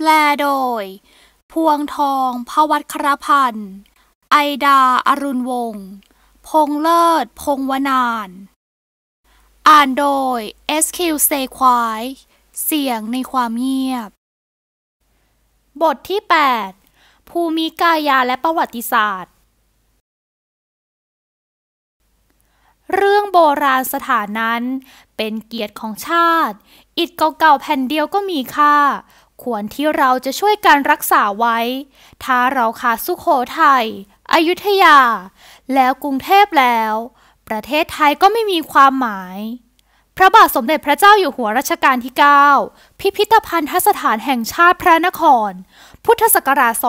แปลโดยพวงทองพวัตครพันธ์ไอดา อรุณวงศ์ พงเลิศ พงวนาน อ่านโดย SQ s ซควาย เสียงในความเงียบ บทที่ 8 ภูมิกายาและประวัติศาสตร์ เรื่องโบราณสถานนั้นเป็นเกียรติของชาติ อิฐเก่าๆแผ่นเดียวก็มีค่าควรที่เราจะช่วยการรักษาไว้ ถ้าเราขาดสุขโขทยัยอยุธยา แล้วกรุงเทพแล้ว ประเทศไทยก็ไม่มีความหมาย พระบาทสมเด็จพระเจ้าอยู่หัวรัชกาลที่ 9 พิพิธภัณฑสถานแห่งชาติพระนคร พุทธศักราช2500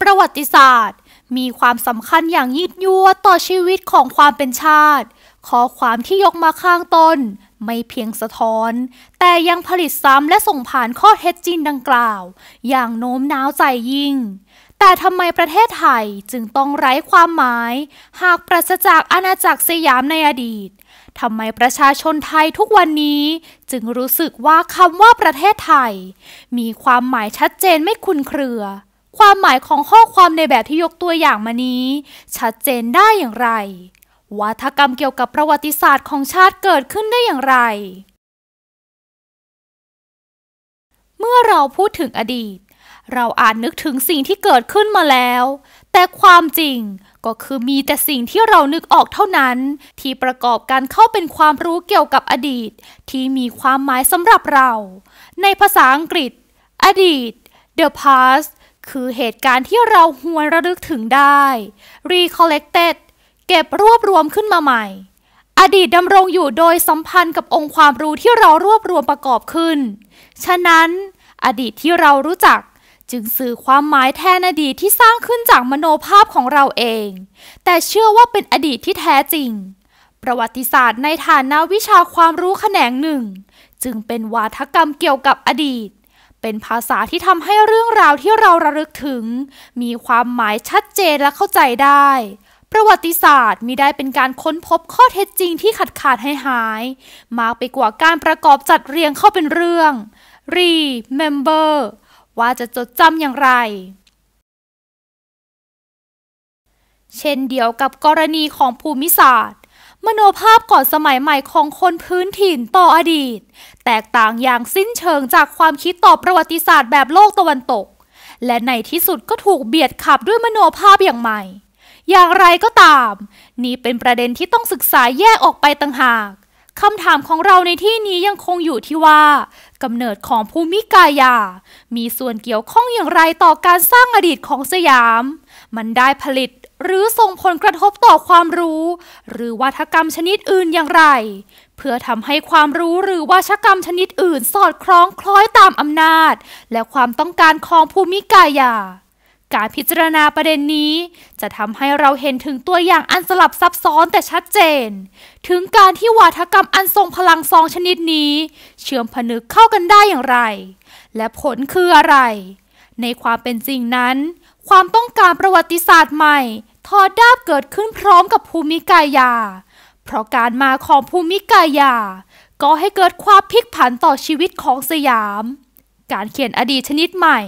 ประวัติศาสตร์มีความสำคัญอย่างยิ่งยวดต่อชีวิตของความเป็นชาติข้อความที่ยกมาข้างต้นไม่เพียงสะท้อนแต่ยังผลิตซ้ำและส่งผ่านข้อเท็จจริงดังกล่าวอย่างโน้มน้าวใจยิ่ง แต่ทำไมประเทศไทยจึงต้องไร้ความหมาย หากปราศจากอาณาจักรสยามในอดีต ทำไมประชาชนไทยทุกวันนี้จึงรู้สึกว่าคำว่าประเทศไทย มีความหมายชัดเจนไม่คุ้นเครือความหมายของข้อความในแบบที่ยกตัวอย่างมานี้ชัดเจนได้อย่างไรวัฒกรรมเกี่ยวกับประวัติศาสตร์ของชาติเกิดขึ้นได้อย่างไร เมื่อเราพูดถึงอดีต เราอาจนึกถึงสิ่งที่เกิดขึ้นมาแล้ว แต่ความจริงก็คือมีแต่สิ่งที่เรานึกออกเท่านั้น ที่ประกอบกันเข้าเป็นความรู้เกี่ยวกับอดีต ที่มีความหมายสำหรับเรา ในภาษาอังกฤษอดีต the past คือเหตุการณ์ที่เราหวนระลึกถึงได้ recollected เก็บรวบรวมขึ้นมาใหม่ อดีตดำรงอยู่โดยสัมพันธ์กับองค์ความรู้ที่เรารวบรวมประกอบขึ้นฉะนั้น อดีตที่เรารู้จัก จึงสื่อความหมายแทนอดีตที่สร้างขึ้นจากมโนภาพของเราเอง แต่เชื่อว่าเป็นอดีตที่แท้จริง ประวัติศาสตร์ในฐานะวิชาความรู้แขนงหนึ่ง จึงเป็นวาทกรรมเกี่ยวกับอดีตเป็นภาษาที่ทำให้เรื่องราวที่เราระลึกถึง มีความหมายชัดเจนและเข้าใจได้ ประวัติศาสตร์มีได้เป็นการค้นพบข้อเท็จจริงที่ขาดขาดให้หาย มากไปกว่าการประกอบจัดเรียงเข้าเป็นเรื่อง remember ว่าจะจดจำอย่างไร เช่นเดียวกับกรณีของภูมิศาสตร์มโนภาพก่อนสมัยใหม่ของคนพื้นถิ่นต่ออดีต แตกต่างอย่างสิ้นเชิงจากความคิดต่อประวัติศาสตร์แบบโลกตะวันตก และในที่สุดก็ถูกเบียดขับด้วยมโนภาพอย่างใหม่ อย่างไรก็ตาม นี่เป็นประเด็นที่ต้องศึกษาแยกออกไปต่างหาก คำถามของเราในที่นี้ยังคงอยู่ที่ว่า กำเนิดของภูมิกายา มีส่วนเกี่ยวข้องอย่างไรต่อการสร้างอดีตของสยาม มันได้ผลิตหรือส่งผลกระทบต่อความรู้ หรือวัฒกรรมชนิดอื่นอย่างไร เพื่อทำให้ความรู้หรือวัฒกรรมชนิดอื่น สอดคล้องคล้อยตามอำนาจ และความต้องการของภูมิกายา การพิจารณาประเด็นนี้ จะทำให้เราเห็นถึงตัวอย่างอันสลับซับซ้อนแต่ชัดเจน ถึงการที่วัฒกรรมอันทรงพลังสองชนิดนี้ เชื่อมผนึกเข้ากันได้อย่างไร และผลคืออะไร ในความเป็นจริงนั้น ความต้องการประวัติศาสตร์ใหม่อดาบเกิดขึ้นพร้อมกับภูมิกายา เพราะการมาของภูมิกายาก็ให้เกิดความพลิกผันต่อชีวิตของสยาม การเขียนอดีตชนิดใหม่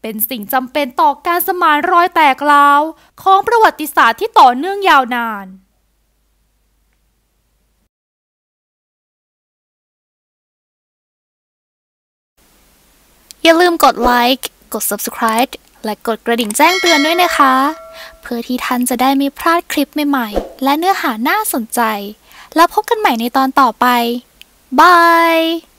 เป็นสิ่งจำเป็นต่อการสมานรอยแตกลาว ของประวัติศาสตร์ที่ต่อเนื่องยาวนาน อย่าลืมกดไลค์ กด subscribe และกดกระดิ่งแจ้งเตือนด้วยนะคะ เพื่อที่ท่านจะได้ไม่พลาดคลิปใหม่ๆและเนื้อหาน่าสนใจ แล้วพบกันใหม่ในตอนต่อไปบาย